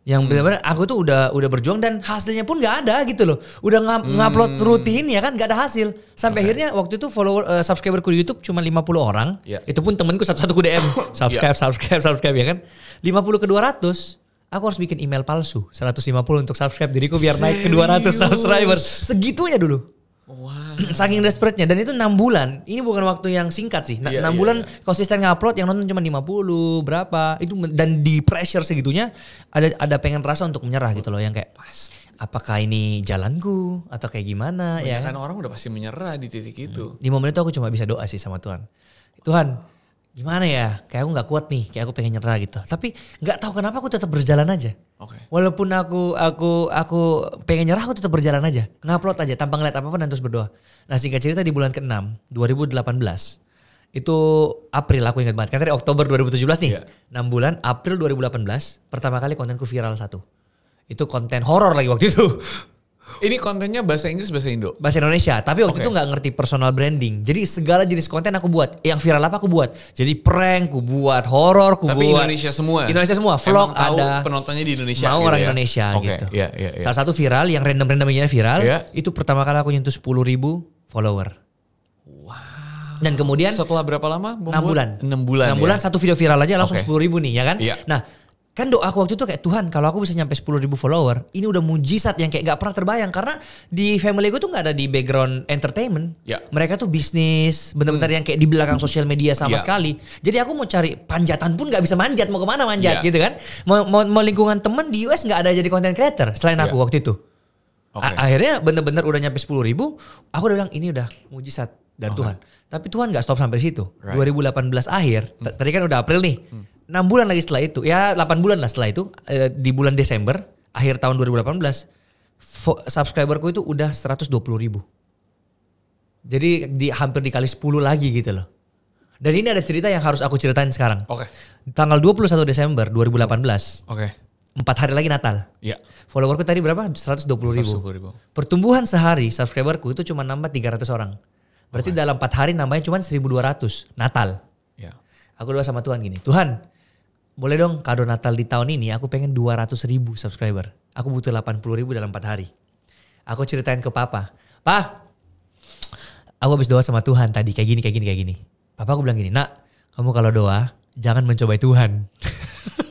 Yang hmm. benar-benar aku tuh udah udah berjuang dan hasilnya pun nggak ada gitu loh. Udah hmm. ngupload hmm. rutin ya kan nggak ada hasil. Sampai okay. akhirnya waktu itu follower uh, eh, subscriberku di YouTube cuma 50 orang. Yeah. Itu pun temenku satu-satu ku DM, ya. subscribe, yeah. subscribe, subscribe ya kan. 50 ke 200 aku harus bikin email palsu 150 untuk subscribe diriku biar Serius? naik ke 200 subscriber. Segitunya dulu. Wow. Saking desperate-nya dan itu enam bulan. Ini bukan waktu yang singkat sih. Nah, iya, enam yeah, 6 yeah, bulan yeah. konsisten ngupload yang nonton cuma 50 berapa. Itu dan di pressure segitunya ada ada pengen rasa untuk menyerah gitu loh yang kayak pas apakah ini jalanku atau kayak gimana Banyak ya kan orang udah pasti menyerah di titik itu. Hmm. Di momen itu aku cuma bisa doa sih sama Tuhan. Tuhan, gimana ya kayak aku nggak kuat nih kayak aku pengen nyerah gitu tapi nggak tahu kenapa aku tetap berjalan aja okay. walaupun aku aku aku pengen nyerah aku tetap berjalan aja ngupload aja tanpa ngeliat apa apa dan terus berdoa nah singkat cerita di bulan ke-6 2018 itu April aku ingat banget kan dari Oktober 2017 nih yeah. Iya. 6 bulan April 2018 pertama kali kontenku viral satu itu konten horor lagi waktu itu ini kontennya bahasa Inggris, bahasa Indo. Bahasa Indonesia, tapi waktu okay. itu gak ngerti personal branding. Jadi segala jenis konten aku buat. Yang viral apa aku buat. Jadi prank aku buat, horror aku buat. Tapi Indonesia semua. Indonesia semua. Vlog Emang ada. penontonnya di Indonesia. Mau gitu orang ya? Indonesia okay. gitu. Yeah, yeah, yeah. Salah satu viral yang random-randomnya viral, yeah. itu pertama kali aku nyentuh 10 ribu follower. Wow. Dan kemudian setelah berapa lama? 6 bulan. 6 bulan. 6 ya? bulan ya? satu video viral aja langsung okay. 10 ribu nih ya kan? Yeah. Nah, kan doa aku waktu itu kayak Tuhan kalau aku bisa nyampe sepuluh ribu follower ini udah mujizat yang kayak gak pernah terbayang karena di family gue tuh gak ada di background entertainment ya. mereka tuh bisnis bener-bener hmm. yang kayak di belakang sosial media sama ya. sekali jadi aku mau cari panjatan pun gak bisa manjat mau kemana manjat ya. gitu kan mau, mau, mau lingkungan temen di US gak ada jadi content creator selain ya. aku waktu itu okay. akhirnya bener-bener udah nyampe sepuluh ribu aku udah bilang ini udah mujizat dan okay. Tuhan tapi Tuhan gak stop sampai situ right. 2018 akhir hmm. tadi kan udah April nih hmm 6 bulan lagi setelah itu, ya 8 bulan lah setelah itu, eh, di bulan Desember, akhir tahun 2018, subscriberku itu udah 120 ribu. Jadi di, hampir dikali 10 lagi gitu loh. Dan ini ada cerita yang harus aku ceritain sekarang. Oke. Okay. Tanggal 21 Desember 2018. Oke. Okay. Empat hari lagi Natal. Iya. Yeah. Followerku tadi berapa? 120 ribu. 120 ribu. Pertumbuhan sehari subscriberku itu cuma nambah 300 orang. Berarti okay. dalam empat hari nambahnya cuma 1200 Natal. Iya. Yeah. Aku doa sama Tuhan gini. Tuhan, boleh dong kado Natal di tahun ini aku pengen 200 ribu subscriber. Aku butuh 80 ribu dalam 4 hari. Aku ceritain ke papa. Pa, aku habis doa sama Tuhan tadi kayak gini, kayak gini, kayak gini. Papa aku bilang gini, nak kamu kalau doa jangan mencobai Tuhan.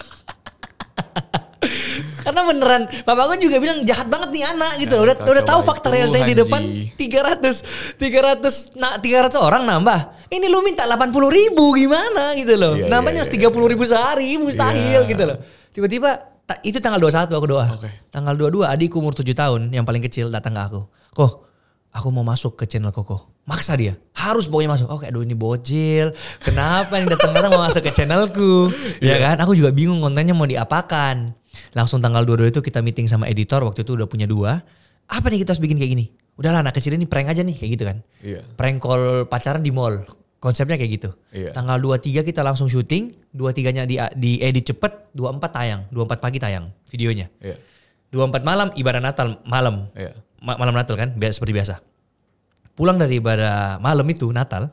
karena beneran gue juga bilang jahat banget nih anak gitu ya, udah udah tahu fakta realitanya di depan 300 300 nah 300 orang nambah ini lu minta 80 ribu gimana gitu loh ya, nambahnya ya, puluh ribu iya. sehari mustahil ya. gitu loh tiba-tiba itu tanggal 21 aku doa okay. tanggal 22 adik umur 7 tahun yang paling kecil datang ke aku kok aku mau masuk ke channel Koko maksa dia harus pokoknya masuk oke kayak aduh ini bocil kenapa nih datang-datang mau masuk ke channelku Iya yeah. kan aku juga bingung kontennya mau diapakan langsung tanggal 22 itu kita meeting sama editor waktu itu udah punya dua apa nih kita harus bikin kayak gini udahlah anak kecil ini prank aja nih kayak gitu kan iya. prank call pacaran di mall konsepnya kayak gitu iya. tanggal tiga kita langsung syuting dua tiganya di, di edit cepet dua empat tayang dua empat pagi tayang videonya iya. empat malam ibadah Natal malam iya. malam Natal kan biasa seperti biasa pulang dari ibadah malam itu Natal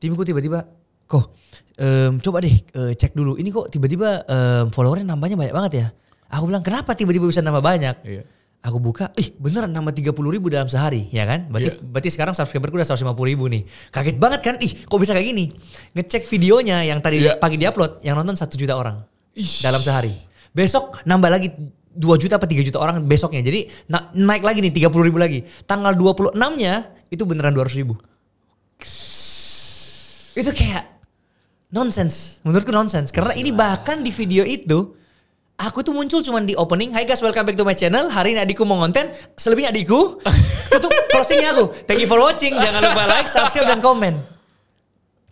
timku tiba-tiba kok um, coba deh uh, cek dulu ini kok tiba-tiba um, followernya nambahnya banyak banget ya Aku bilang kenapa tiba-tiba bisa nama banyak? Iya. Aku buka, ih beneran tiga puluh ribu dalam sehari, ya kan? Berarti, yeah. berarti sekarang subscriberku udah seratus lima puluh ribu nih. Kaget banget kan? Ih kok bisa kayak gini? Ngecek videonya yang tadi yeah. pagi diupload, yang nonton satu juta orang Ish. dalam sehari. Besok nambah lagi dua juta apa tiga juta orang besoknya. Jadi na naik lagi nih tiga puluh ribu lagi. Tanggal dua puluh enamnya itu beneran dua ratus ribu. Itu kayak nonsense. Menurutku nonsense. Karena ini bahkan di video itu aku tuh muncul cuman di opening Hai guys welcome back to my channel Hari ini adikku mau ngonten. Selebihnya adikku Itu closingnya aku Thank you for watching Jangan lupa like, subscribe, dan komen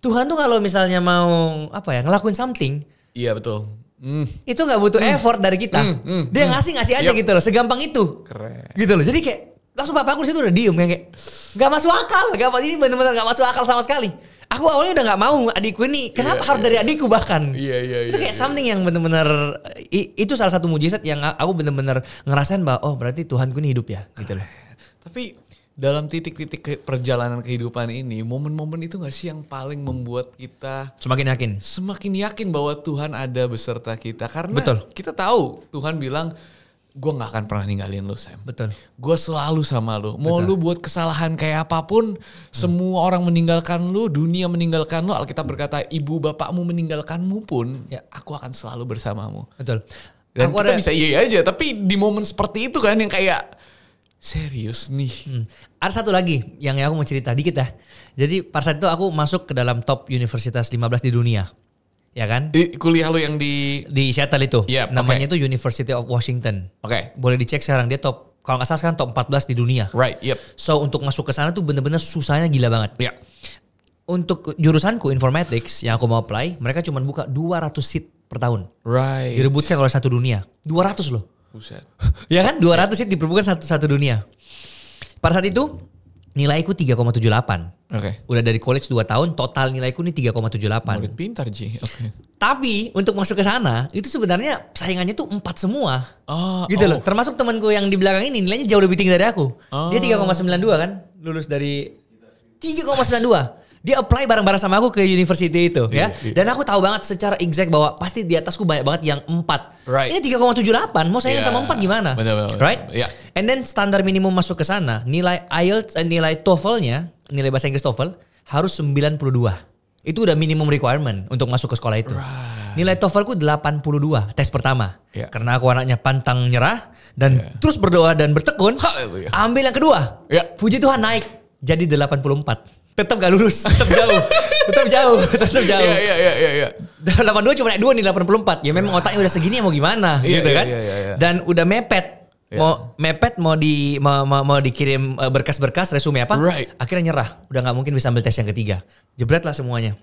Tuhan tuh kalau misalnya mau apa ya ngelakuin something Iya betul mm. Itu nggak butuh mm. effort dari kita mm, mm, Dia hmm. ngasih-ngasih aja yep. gitu loh Segampang itu Keren Gitu loh jadi kayak Langsung sih tuh udah diem kayak Gak masuk akal Gak, ini bener-bener gak masuk akal sama sekali aku awalnya udah nggak mau adikku ini iya, kenapa yeah, harus yeah. dari iya. adikku bahkan iya yeah, iya yeah, itu iya, kayak yeah, something yeah. yang bener-bener itu salah satu mujizat yang aku bener-bener ngerasain bahwa oh berarti Tuhanku ini hidup ya gitu loh tapi dalam titik-titik perjalanan kehidupan ini, momen-momen itu gak sih yang paling membuat kita semakin yakin, semakin yakin bahwa Tuhan ada beserta kita karena Betul. kita tahu Tuhan bilang gue nggak akan pernah ninggalin lu Sam. Betul. Gue selalu sama lu. Mau Betul. lu buat kesalahan kayak apapun, hmm. semua orang meninggalkan lu, dunia meninggalkan lu. Alkitab berkata, ibu bapakmu meninggalkanmu pun, ya aku akan selalu bersamamu. Betul. Dan aku kita ada... bisa iya aja, tapi di momen seperti itu kan yang kayak serius nih. Hmm. Ada satu lagi yang aku mau cerita dikit ya. Jadi pada saat itu aku masuk ke dalam top universitas 15 di dunia ya kan? Di kuliah lu yang di di Seattle itu. Yep, iya, namanya okay. itu University of Washington. Oke. Okay. Boleh dicek sekarang dia top kalau nggak salah sekarang top 14 di dunia. Right, yep. So untuk masuk ke sana tuh bener-bener susahnya gila banget. Iya. Yeah. Untuk jurusanku informatics yang aku mau apply, mereka cuma buka 200 seat per tahun. Right. Direbutkan oleh satu dunia. 200 loh. Buset. ya kan? 200 seat diperlukan satu satu dunia. Pada saat itu nilaiku 3,78 Okay. Udah dari college 2 tahun, total nilaiku ini 3,78. Murid pintar, Ji. Okay. Tapi untuk masuk ke sana, itu sebenarnya saingannya tuh empat semua. Oh, gitu oh. loh. Termasuk temanku yang di belakang ini nilainya jauh lebih tinggi dari aku. Oh. Dia 3,92 kan, lulus dari 3,92 dia apply bareng-bareng sama aku ke university itu yeah, ya. Yeah. Dan aku tahu banget secara exact bahwa pasti di atasku banyak banget yang 4. Right. Ini 3,78, mau saya yeah. Iya. sama 4 gimana? Benar, benar, right? Yeah. And then standar minimum masuk ke sana, nilai IELTS dan eh, nilai TOEFL-nya, nilai bahasa Inggris TOEFL harus 92. Itu udah minimum requirement untuk masuk ke sekolah itu. Right. Nilai TOEFLku 82 tes pertama. Yeah. Karena aku anaknya pantang nyerah dan yeah. terus berdoa dan bertekun. Hallelujah. Ambil yang kedua. Yeah. Puji Tuhan naik jadi 84 tetap gak lurus, tetap jauh, tetap jauh, tetap iya, jauh. Iya iya iya iya. 82 cuma naik 2 nih empat. Ya memang otaknya udah segini mau gimana yeah, gitu iya, kan. Yeah, yeah, yeah. Dan udah mepet Yeah. mau mepet mau di mau, mau, mau dikirim eh, berkas-berkas resume apa right. akhirnya nyerah udah gak mungkin bisa ambil tes yang ketiga jebret lah semuanya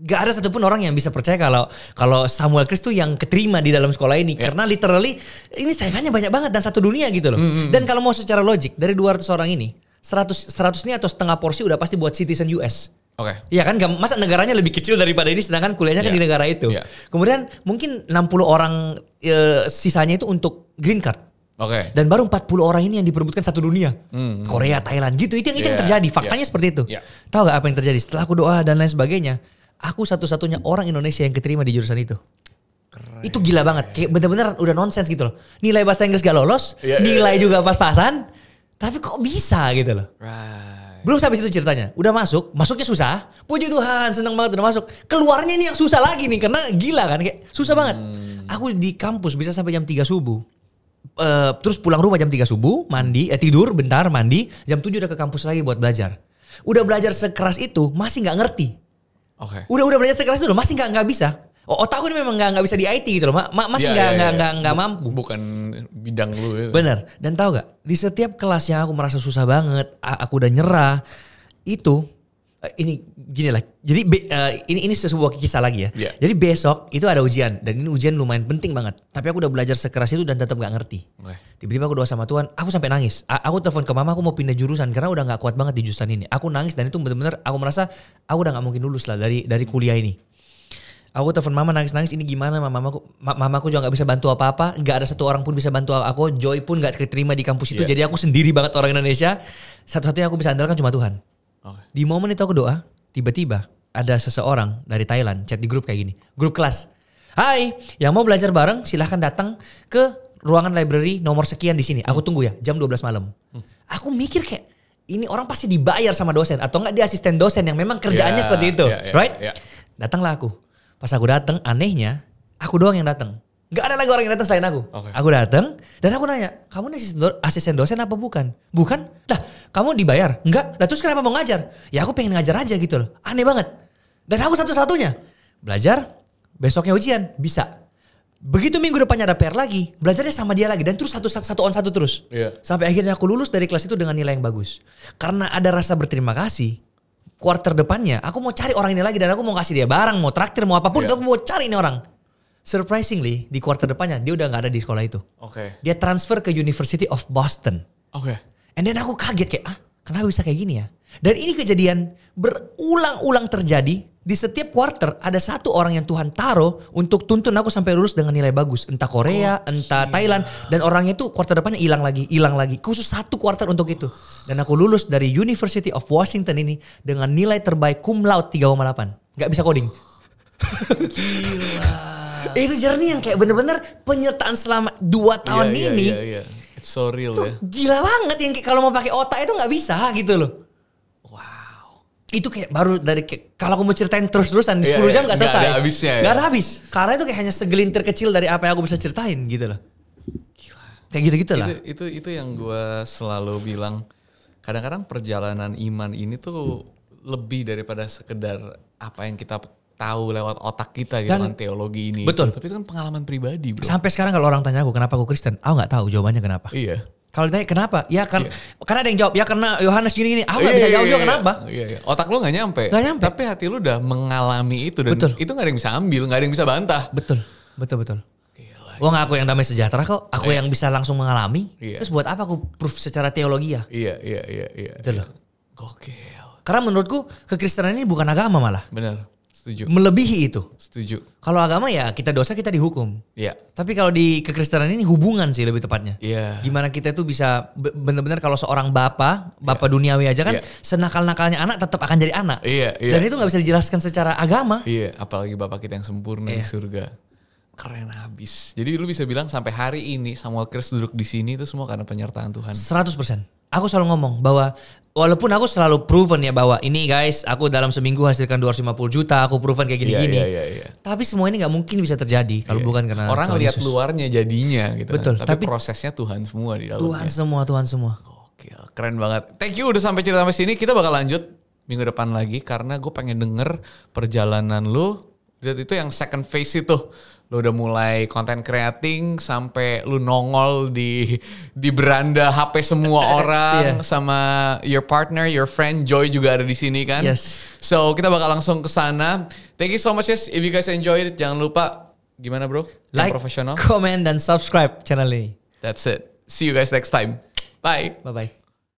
Gak ada satupun orang yang bisa percaya kalau kalau Samuel Chris tuh yang keterima di dalam sekolah ini yeah. karena literally ini saingannya banyak banget dan satu dunia gitu loh. Mm -hmm. Dan kalau mau secara logik dari 200 orang ini 100 100 ini atau setengah porsi udah pasti buat citizen US. Oke. Okay. Iya kan masa negaranya lebih kecil daripada ini sedangkan kuliahnya yeah. kan di iya. negara itu. Yeah. Kemudian mungkin 60 orang e, sisanya itu untuk green card. Oke. Okay. Dan baru 40 orang ini yang diperbutkan satu dunia. Mm -hmm. Korea, Thailand gitu. Itu yang yeah. yang iya, terjadi. Iya. Faktanya yeah. seperti itu. Yeah. Tahu gak apa yang terjadi setelah aku doa dan lain sebagainya? Aku satu-satunya orang Indonesia yang keterima di jurusan itu. Keren. Itu gila banget. Kayak bener-bener udah nonsens gitu loh. Nilai bahasa Inggris gak lolos, yeah, nilai yeah, yeah. juga pas-pasan tapi kok bisa gitu loh. Right. Belum sampai situ ceritanya. Udah masuk, masuknya susah. Puji Tuhan, seneng banget udah masuk. Keluarnya ini yang susah lagi nih karena gila kan kayak susah hmm. banget. Aku di kampus bisa sampai jam 3 subuh. Uh, terus pulang rumah jam 3 subuh, mandi, eh, tidur bentar, mandi, jam 7 udah ke kampus lagi buat belajar. Udah belajar sekeras itu, masih gak ngerti. Oke. Okay. Udah udah belajar sekeras itu loh, masih gak, gak bisa. Oh, otak gue memang gak, nggak bisa di IT gitu loh ma masih iya, nggak gak, gak, gak mampu bukan bidang lu ya. bener dan tau gak di setiap kelas yang aku merasa susah banget aku udah nyerah itu eh, ini gini lah jadi eh, ini ini sebuah kisah lagi ya yeah. jadi besok itu ada ujian dan ini ujian lumayan penting banget tapi aku udah belajar sekeras itu dan tetap gak ngerti tiba-tiba okay. aku doa sama Tuhan aku sampai nangis aku telepon ke mama aku mau pindah jurusan karena udah gak kuat banget di jurusan ini aku nangis dan itu bener-bener aku merasa aku udah gak mungkin lulus lah dari dari kuliah ini aku telepon mama nangis-nangis ini gimana mama mamaku mamaku juga nggak bisa bantu apa-apa nggak ada satu orang pun bisa bantu aku Joy pun nggak keterima di kampus itu yeah. jadi aku sendiri banget orang Indonesia satu-satunya aku bisa andalkan cuma Tuhan okay. di momen itu aku doa tiba-tiba ada seseorang dari Thailand chat di grup kayak gini grup kelas Hai yang mau belajar bareng silahkan datang ke ruangan library nomor sekian di sini aku tunggu ya jam 12 malam hmm. aku mikir kayak ini orang pasti dibayar sama dosen atau enggak dia asisten dosen yang memang kerjaannya yeah, seperti itu yeah, yeah, right yeah. datanglah aku Pas aku dateng, anehnya aku doang yang dateng. nggak ada lagi orang yang dateng selain aku. Okay. Aku dateng dan aku nanya, kamu asisten, do asisten dosen apa bukan? Bukan. Lah, kamu dibayar? nggak Lah terus kenapa mau ngajar? Ya aku pengen ngajar aja gitu loh. Aneh banget. Dan aku satu-satunya. Belajar, besoknya ujian, bisa. Begitu minggu depannya ada PR lagi, belajarnya sama dia lagi dan terus satu satu, satu on satu terus. Yeah. Sampai akhirnya aku lulus dari kelas itu dengan nilai yang bagus. Karena ada rasa berterima kasih, quarter depannya aku mau cari orang ini lagi dan aku mau kasih dia barang, mau traktir, mau apapun, yeah. aku mau cari ini orang. Surprisingly, di quarter depannya dia udah nggak ada di sekolah itu. Oke. Okay. Dia transfer ke University of Boston. Oke. Okay. And then aku kaget kayak, ah kenapa bisa kayak gini ya? Dan ini kejadian berulang-ulang terjadi di setiap quarter ada satu orang yang Tuhan taruh untuk tuntun aku sampai lulus dengan nilai bagus. Entah Korea, oh, entah yeah. Thailand dan orangnya itu quarter depannya hilang lagi, hilang lagi. Khusus satu quarter untuk itu. Dan aku lulus dari University of Washington ini dengan nilai terbaik cum laude 3,8. Gak bisa coding. Gila. itu jernih yang kayak bener-bener penyertaan selama 2 iya, tahun yeah, ini. Yeah, yeah, yeah. It's so real ya. Gila banget yang kalau mau pakai otak itu nggak bisa gitu loh itu kayak baru dari kalau aku mau ceritain terus-terusan di 10 yeah, jam iya. nggak selesai. Gak ada habisnya. Ya. Gak ada habis. Karena itu kayak hanya segelintir kecil dari apa yang aku bisa ceritain gitu loh. Gila. Kayak gitu-gitu lah. Itu, itu itu yang gue selalu bilang kadang-kadang perjalanan iman ini tuh lebih daripada sekedar apa yang kita tahu lewat otak kita gitu Dan, kan teologi ini. Betul. Tapi itu kan pengalaman pribadi, Bro. Sampai sekarang kalau orang tanya aku kenapa aku Kristen, aku gak tahu jawabannya kenapa. Iya. Kalau ditanya kenapa? Ya kan yeah. karena ada yang jawab ya karena Yohanes gini gini. Aku ah, nggak yeah, bisa iya, jawab yeah, juga iya, kenapa? Yeah, yeah. Otak lu nggak nyampe. Gak nyampe. Tapi hati lu udah mengalami itu dan betul. itu nggak ada yang bisa ambil, nggak ada yang bisa bantah. Betul, betul betul. Gila, Wah aku yang damai sejahtera kok. Aku yeah. yang bisa langsung mengalami. Yeah. Terus buat apa aku proof secara teologi ya? Iya iya iya. iya. Betul loh. Gokil. Karena menurutku kekristenan ini bukan agama malah. Benar. Setuju. Melebihi itu. Setuju. Kalau agama ya kita dosa kita dihukum. Iya. Tapi kalau di kekristenan ini hubungan sih lebih tepatnya. Iya. Gimana kita itu bisa benar-benar kalau seorang bapak, bapak yeah. duniawi aja kan yeah. senakal-nakalnya anak tetap akan jadi anak. Iya, yeah, Dan itu nggak bisa dijelaskan secara agama. Iya, apalagi bapak kita yang sempurna yeah. di iya. surga. Keren habis. Jadi lu bisa bilang sampai hari ini Samuel Chris duduk di sini itu semua karena penyertaan Tuhan. 100%. Aku selalu ngomong bahwa walaupun aku selalu proven ya bahwa ini guys aku dalam seminggu hasilkan 250 juta aku proven kayak iya, gini-gini. Yeah, yeah, yeah, yeah. Tapi semua ini nggak mungkin bisa terjadi kalau yeah. bukan karena orang lihat luarnya jadinya gitu. Kan. Betul. Kan. Tapi, tapi prosesnya Tuhan semua di dalamnya. Tuhan semua, Tuhan semua. Oke, keren banget. Thank you udah sampai cerita sampai sini. Kita bakal lanjut minggu depan lagi karena gue pengen denger perjalanan lu itu yang second phase itu lu udah mulai konten creating sampai lu nongol di di beranda HP semua iya. orang yeah. sama your partner, your friend Joy juga ada di sini kan. Yes. So kita bakal langsung ke sana. Thank you so much yes. If you guys enjoy it, jangan lupa gimana bro? Like, profesional. comment dan subscribe channel ini. That's it. See you guys next time. Bye. Bye bye.